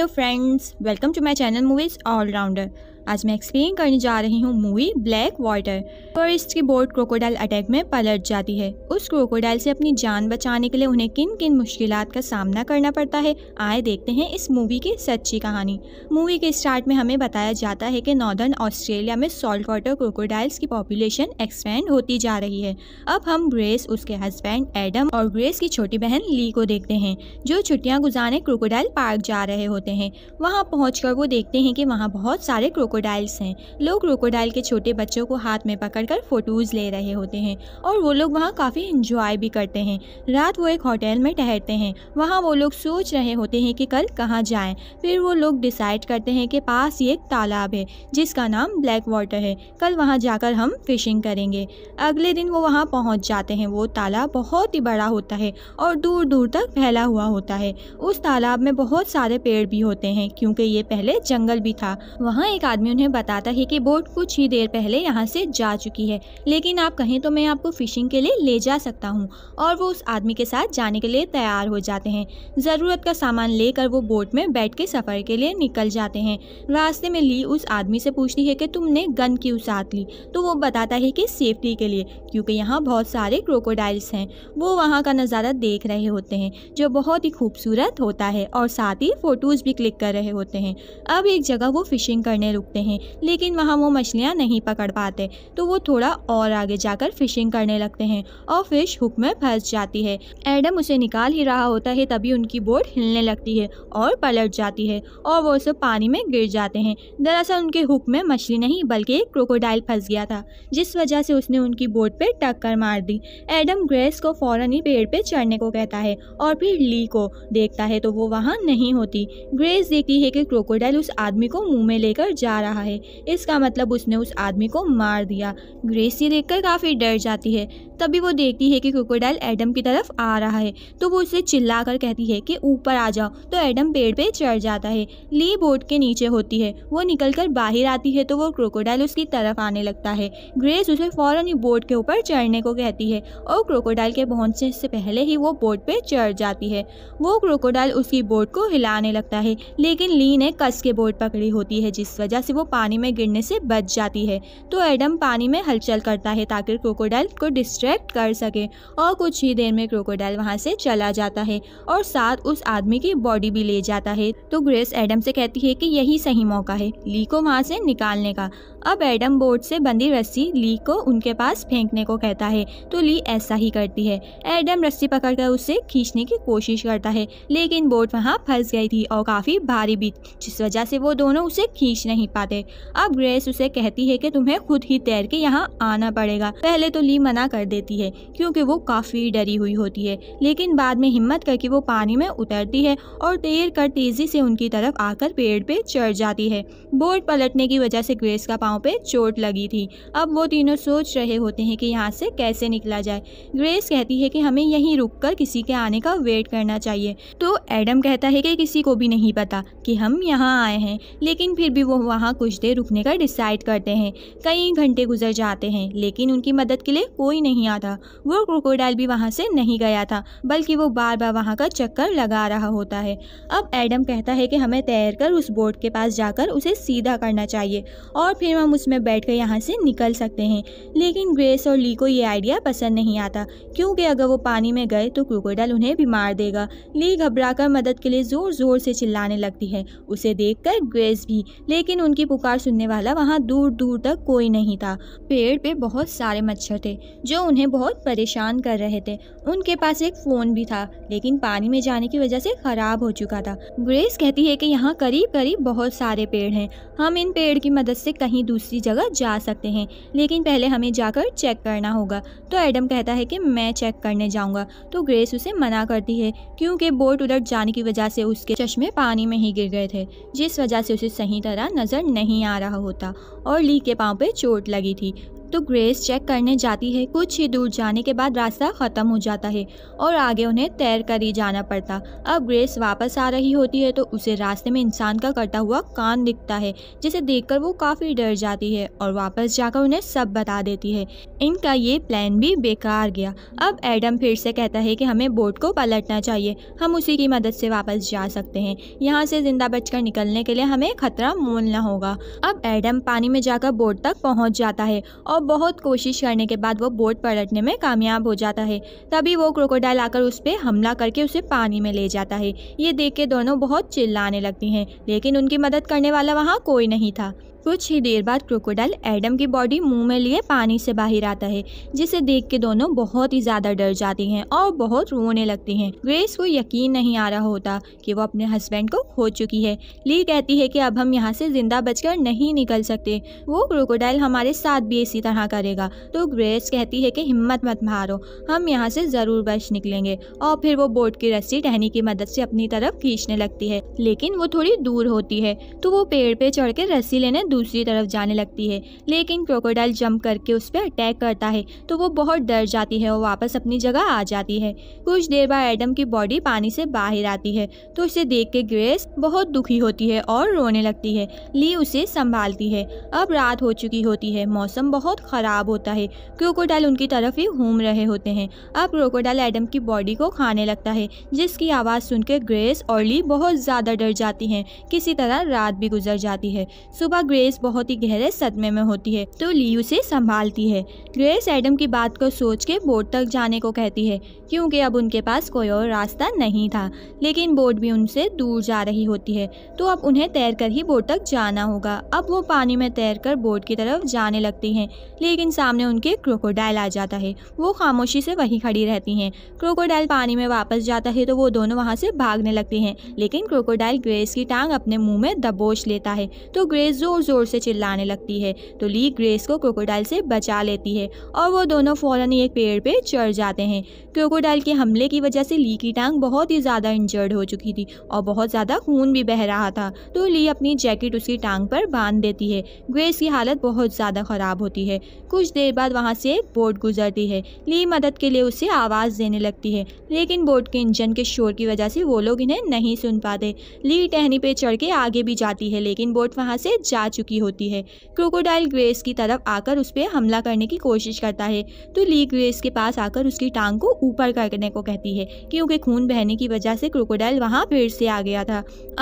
Hello friends, welcome to my channel Movies All Rounder. आज मैं explain करने जा रही हूँ मूवी ब्लैक वाटर टूरिस्ट की बोट क्रोकोडाइल अटैक में पलट जाती है उस क्रोकोडाइल से अपनी जान बचाने के लिए उन्हें किन किन मुश्किल का सामना करना पड़ता है आए देखते हैं इस मूवी की सच्ची कहानी मूवी के स्टार्ट में हमें बताया जाता है कि नॉर्दर्न ऑस्ट्रेलिया में सॉल्ट वाटर क्रोकोडाइल्स की पॉपुलेशन एक्सपेंड होती जा रही है अब हम ग्रेस उसके हस्बैंड एडम और ग्रेस की छोटी बहन ली को देखते हैं जो छुट्टियाँ गुजारने क्रोकोडाइल पार्क जा रहे होते हैं वहाँ पहुँच वो देखते हैं कि वहाँ बहुत सारे क्रोकोडाइल्स हैं लोग क्रोकोडाइल के छोटे बच्चों को हाथ में पकड़कर फ़ोटोज़ ले रहे होते हैं और वो लोग वहाँ काफ़ी इंजॉय भी करते हैं रात वो एक होटल में ठहरते हैं वहाँ वो लोग सोच रहे होते हैं कि कल कहाँ जाएँ फिर वो लोग डिसाइड करते हैं कि पास ही एक तालाब है जिसका नाम ब्लैक वाटर है कल वहाँ जाकर हम फिशिंग करेंगे अगले दिन वो वहाँ पहुँच जाते हैं वो तालाब बहुत ही बड़ा होता है और दूर दूर तक फैला हुआ होता है उस तालाब में बहुत सारे पेड़ भी होते हैं क्योंकि ये पहले जंगल भी था वहाँ एक आदमी आदमी उन्हें बताता है कि बोट कुछ ही देर पहले यहाँ से जा चुकी है लेकिन आप कहें तो मैं आपको फ़िशिंग के लिए ले जा सकता हूँ और वो उस आदमी के साथ जाने के लिए तैयार हो जाते हैं ज़रूरत का सामान लेकर वो बोट में बैठ के सफ़र के लिए निकल जाते हैं रास्ते में ली उस आदमी से पूछती है कि तुमने गन क्यों साथ ली तो वो बताता है कि सेफ्टी के लिए क्योंकि यहाँ बहुत सारे क्रोकोडाइल्स हैं वो वहाँ का नज़ारा देख रहे होते हैं जो बहुत ही खूबसूरत होता है और साथ ही फ़ोटोज़ भी क्लिक कर रहे होते हैं अब एक जगह वो फ़िशिंग करने रुक सकते हैं लेकिन वहाँ वो मछलियाँ नहीं पकड़ पाते तो वो थोड़ा और आगे जाकर फिशिंग करने लगते हैं और फिश हुक में फंस जाती है एडम उसे निकाल ही रहा होता है तभी उनकी बोट हिलने लगती है और पलट जाती है और वो सब पानी में गिर जाते हैं दरअसल उनके हुक में मछली नहीं बल्कि एक क्रोकोडाइल फंस गया था जिस वजह से उसने उनकी बोट पर टक्कर मार दी एडम ग्रेस को फौरन ही पेड़ पे चढ़ने को कहता है और फिर ली को देखता है तो वो वहाँ नहीं होती ग्रेस देखती है कि क्रोकोडाइल उस आदमी को मुंह में लेकर जा आ रहा है इसका मतलब उसने उस आदमी को मार दिया ग्रेसी देखकर काफ़ी डर जाती है तभी वो देखती है कि क्रोकोडाइल एडम की तरफ आ रहा है तो वो उसे चिल्ला कर कहती है कि ऊपर आ जाओ तो एडम पेड़ पे चढ़ जाता है ली बोर्ड के नीचे होती है वो निकलकर बाहर आती है तो वो क्रोकोडाइल उसकी तरफ आने लगता है ग्रेस उसे फ़ौरन ही बोर्ड के ऊपर चढ़ने को कहती है और क्रोकोडाइल के पहुंचने से पहले ही वो बोर्ड पे चढ़ जाती है वो क्रोकोडाइल उसकी बोर्ड को हिलाने लगता है लेकिन ली ने कस के बोर्ड पकड़ी होती है जिस वजह से वो पानी में गिरने से बच जाती है तो एडम पानी में हलचल करता है ताकि क्रोकोडाइल को डिस्ट्रैक्ट कर सके और कुछ ही देर में क्रोकोडाइल वहाँ से चला जाता है और साथ उस आदमी की बॉडी भी ले जाता है तो ग्रेस एडम से कहती है कि यही सही मौका है ली को वहाँ से निकालने का अब एडम बोर्ड से बंधी रस्सी ली को उनके पास फेंकने को कहता है तो ली ऐसा ही करती है एडम रस्सी पकड़कर उसे खींचने की कोशिश करता है लेकिन बोट वहाँ फंस गई थी और काफ़ी भारी भी जिस वजह से वो दोनों उसे खींच नहीं पाते अब ग्रेस उसे कहती है कि तुम्हें खुद ही तैर के यहाँ आना पड़ेगा पहले तो ली मना कर देती है क्योंकि वो काफ़ी डरी हुई होती है लेकिन बाद में हिम्मत करके वो पानी में उतरती है और तैर कर तेज़ी से उनकी तरफ आकर पेड़ पे चढ़ जाती है बोट पलटने की वजह से ग्रेस का पाँव पे चोट लगी थी अब वो तीनों सोच रहे होते हैं कि यहाँ से कैसे निकला जाए ग्रेस कहती है कि हमें यहीं रुककर किसी के आने का वेट करना चाहिए तो एडम कहता है कि किसी को भी नहीं पता कि हम यहाँ आए हैं लेकिन फिर भी वो वहाँ कुछ देर रुकने का डिसाइड करते हैं कई घंटे गुजर जाते हैं लेकिन उनकी मदद के लिए कोई नहीं आता वो क्रोकोडाइल भी वहाँ से नहीं गया था बल्कि वो बार बार वहाँ का चक्कर लगा रहा होता है अब एडम कहता है कि हमें तैर कर उस बोट के पास जाकर उसे सीधा करना चाहिए और फिर हम उसमें बैठ कर यहाँ से निकल सकते हैं लेकिन ग्रेस और ली को ये आइडिया पसंद नहीं आता क्योंकि अगर वो पानी में गए तो क्रोकोडाइल उन्हें बीमार देगा ली घबराकर मदद के लिए ज़ोर ज़ोर से चिल्लाने लगती है उसे देखकर ग्रेस भी लेकिन उनकी पुकार सुनने वाला वहाँ दूर दूर तक कोई नहीं था पेड़ पे बहुत सारे मच्छर थे जो उन्हें बहुत परेशान कर रहे थे उनके पास एक फ़ोन भी था लेकिन पानी में जाने की वजह से ख़राब हो चुका था ग्रेस कहती है कि यहाँ करीब करीब बहुत सारे पेड़ हैं हम इन पेड़ की मदद से कहीं दूसरी जगह जा सकते हैं लेकिन पहले हमें जाकर चेक करना होगा तो एडम कहता है कि मैं चेक करने जाऊँगा तो ग्रेस उसे मना करती है क्योंकि बोट उलट जाने की वजह से उसके चश्मे पानी में ही गिर गए थे जिस वजह से उसे सही तरह नज़र नहीं आ रहा होता और ली के पाँव पर चोट लगी थी तो ग्रेस चेक करने जाती है कुछ ही दूर जाने के बाद रास्ता ख़त्म हो जाता है और आगे उन्हें तैर कर ही जाना पड़ता अब ग्रेस वापस आ रही होती है तो उसे रास्ते में इंसान का कटा हुआ कान दिखता है जिसे देखकर वो काफ़ी डर जाती है और वापस जाकर उन्हें सब बता देती है इनका ये प्लान भी बेकार गया अब एडम फिर से कहता है कि हमें बोट को पलटना चाहिए हम उसी की मदद से वापस जा सकते हैं यहाँ से ज़िंदा बचकर निकलने के लिए हमें खतरा मोलना होगा अब एडम पानी में जाकर बोट तक पहुँच जाता है और और बहुत कोशिश करने के बाद वो बोट पलटने में कामयाब हो जाता है तभी वो क्रोकोडाइल आकर उस पर हमला करके उसे पानी में ले जाता है ये देख के दोनों बहुत चिल्लाने लगती हैं लेकिन उनकी मदद करने वाला वहाँ कोई नहीं था कुछ ही देर बाद क्रोकोडाइल एडम की बॉडी मुंह में लिए पानी से बाहर आता है जिसे देख के दोनों बहुत ही ज़्यादा डर जाती हैं और बहुत रोने लगती हैं ग्रेस को यकीन नहीं आ रहा होता कि वो अपने हस्बैंड को खो चुकी है ली कहती है कि अब हम यहाँ से ज़िंदा बचकर नहीं निकल सकते वो क्रोकोडाइल हमारे साथ भी इसी तरह करेगा तो ग्रेस कहती है की हिम्मत मत मारो हम यहाँ से ज़रूर बच निकलेंगे और फिर वो बोट की रस्सी टहनी की मदद से अपनी तरफ खींचने लगती है लेकिन वो थोड़ी दूर होती है तो वो पेड़ पे चढ़ के रस्सी लेने दूसरी तरफ जाने लगती है लेकिन क्रोकोडाइल जंप करके उस पर अटैक करता है तो वो बहुत डर जाती है और वापस अपनी जगह आ जाती है कुछ देर बाद एडम की बॉडी पानी से बाहर आती है तो उसे देख के ग्रेस बहुत दुखी होती है और रोने लगती है ली उसे संभालती है अब रात हो चुकी होती है मौसम बहुत ख़राब होता है क्रोकोडाइल उनकी तरफ ही घूम रहे होते हैं अब क्रोकोडाइल एडम की बॉडी को खाने लगता है जिसकी आवाज़ सुनकर ग्रेस और ली बहुत ज़्यादा डर जाती हैं किसी तरह रात भी गुजर जाती है सुबह ग्रेस ग्रेस बहुत ही गहरे सदमे में होती है तो ली उसे संभालती है ग्रेस एडम की बात को सोच के बोर्ड तक जाने को कहती है क्योंकि अब उनके पास कोई और रास्ता नहीं था लेकिन बोट भी उनसे दूर जा रही होती है तो अब उन्हें तैर कर ही बोट तक जाना होगा अब वो पानी में तैर कर बोर्ड की तरफ जाने लगती है लेकिन सामने उनके क्रोकोडाइल आ जाता है वो खामोशी से वही खड़ी रहती है क्रोकोडाइल पानी में वापस जाता है तो वो दोनों वहाँ से भागने लगती हैं लेकिन क्रोकोडाइल ग्रेस की टांग अपने मुंह में दबोच लेता है तो ग्रेस जोर ज़ोर से चिल्लाने लगती है तो ली ग्रेस को क्रोकोडाइल से बचा लेती है और वो दोनों फ़ौरन ही एक पेड़ पे चढ़ जाते हैं क्रोकोडाइल के हमले की वजह से ली की टांग बहुत ही ज़्यादा इंजर्ड हो चुकी थी और बहुत ज़्यादा खून भी बह रहा था तो ली अपनी जैकेट उसकी टांग पर बांध देती है ग्रेस की हालत बहुत ज़्यादा ख़राब होती है कुछ देर बाद वहाँ से एक बोट गुजरती है ली मदद के लिए उसे आवाज़ देने लगती है लेकिन बोट के इंजन के शोर की वजह से वो लोग इन्हें नहीं सुन पाते ली टहनी पे चढ़ के आगे भी जाती है लेकिन बोट वहाँ से जा चुकी चुकी होती है क्रोकोडाइल ग्रेस की तरफ आकर उस पर हमला करने की कोशिश करता है तो ली ग्रेस के पास आकर उसकी टांग को ऊपर करने को कहती है क्योंकि खून बहने की वजह से क्रोकोडाइल वहाँ फिर से आ गया था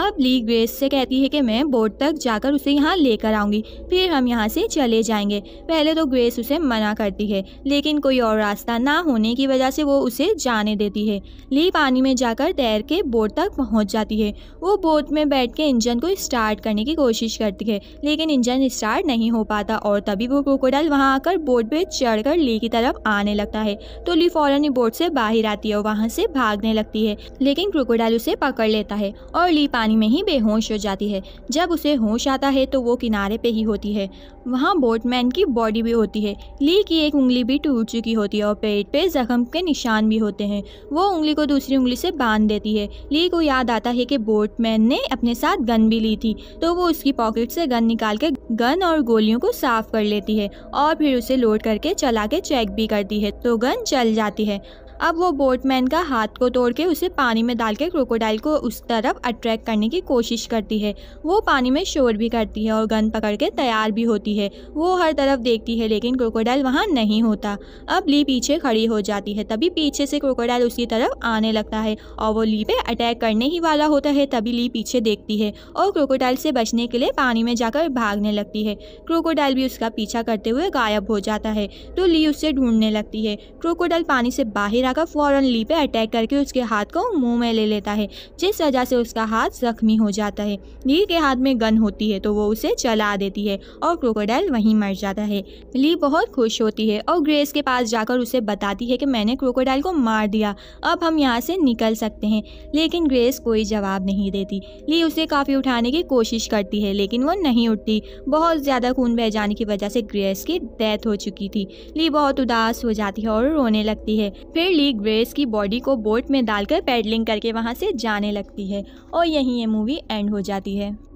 अब ली ग्रेस से कहती है कि मैं बोट तक जाकर उसे यहाँ लेकर आऊँगी फिर हम यहाँ से चले जाएंगे पहले तो ग्रेस उसे मना करती है लेकिन कोई और रास्ता ना होने की वजह से वो उसे जाने देती है ली पानी में जाकर तैर के बोट तक पहुँच जाती है वो बोट में बैठ के इंजन को स्टार्ट करने की कोशिश करती है लेकिन इंजन स्टार्ट नहीं हो पाता और तभी वो क्रोकोडाइल वहाँ आकर बोट पे चढ़कर ली की तरफ आने लगता है तो ली फौरन बोट से बाहर आती है और वहाँ से भागने लगती है लेकिन क्रोकोडाइल उसे पकड़ लेता है और ली पानी में ही बेहोश हो जाती है जब उसे होश आता है तो वो किनारे पे ही होती है वहाँ बोटमैन की बॉडी भी होती है ली की एक उंगली भी टूट चुकी होती है और पेट पे जख्म के निशान भी होते हैं वो उंगली को दूसरी उंगली से बांध देती है ली को याद आता है कि बोटमैन ने अपने साथ गन भी ली थी तो वो उसकी पॉकेट से गन निकाल के गन और गोलियों को साफ कर लेती है और फिर उसे लोड करके चला के चेक भी करती है तो गन चल जाती है अब वो बोटमैन का हाथ को तोड़ के उसे पानी में डाल के क्रोकोडाइल को उस तरफ अट्रैक्ट करने की कोशिश करती है वो पानी में शोर भी करती है और गन पकड़ के तैयार भी होती है वो हर तरफ देखती है लेकिन क्रोकोडाइल वहाँ नहीं होता अब ली पीछे खड़ी हो जाती है तभी पीछे से क्रोकोडाइल उसकी तरफ आने लगता है और वो ली पे अटैक करने ही वाला होता है तभी ली पीछे देखती है और क्रोकोडाइल से बचने के लिए पानी में जाकर भागने लगती है क्रोकोडाइल भी उसका पीछा करते हुए गायब हो जाता है तो ली उससे ढूंढने लगती है क्रोकोडाइल पानी से बाहर मीरा का फ़ौरन ली पे अटैक करके उसके हाथ को मुंह में ले लेता है जिस वजह से उसका हाथ जख्मी हो जाता है ली के हाथ में गन होती है तो वो उसे चला देती है और क्रोकोडाइल वहीं मर जाता है ली बहुत खुश होती है और ग्रेस के पास जाकर उसे बताती है कि मैंने क्रोकोडाइल को मार दिया अब हम यहाँ से निकल सकते हैं लेकिन ग्रेस कोई जवाब नहीं देती ली उसे काफ़ी उठाने की कोशिश करती है लेकिन वो नहीं उठती बहुत ज़्यादा खून बह जाने की वजह से ग्रेस की डेथ हो चुकी थी ली बहुत उदास हो जाती है और रोने लगती है फिर ली ग्रेस की बॉडी को बोट में डालकर पैडलिंग करके वहाँ से जाने लगती है और यहीं ये मूवी एंड हो जाती है